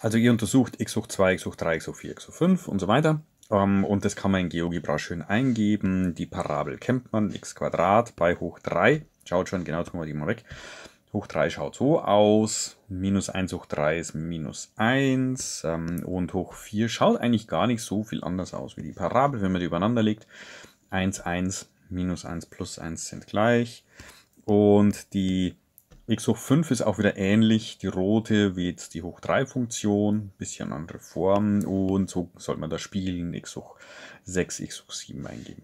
Also ihr untersucht x hoch 2, x hoch 3, x hoch 4, x hoch 5 und so weiter. Ähm, und das kann man in GeoGebra schön eingeben. Die Parabel kennt man, x Quadrat bei hoch 3. Schaut schon, genau, jetzt machen wir die mal weg. Hoch 3 schaut so aus, minus 1 hoch 3 ist minus 1 ähm, und hoch 4 schaut eigentlich gar nicht so viel anders aus wie die Parabel, wenn man die übereinander legt. 1, 1, minus 1 plus 1 sind gleich und die x hoch 5 ist auch wieder ähnlich. Die rote wie jetzt die hoch 3 Funktion, bisschen andere Form und so soll man das spielen. x hoch 6, x hoch 7 eingeben.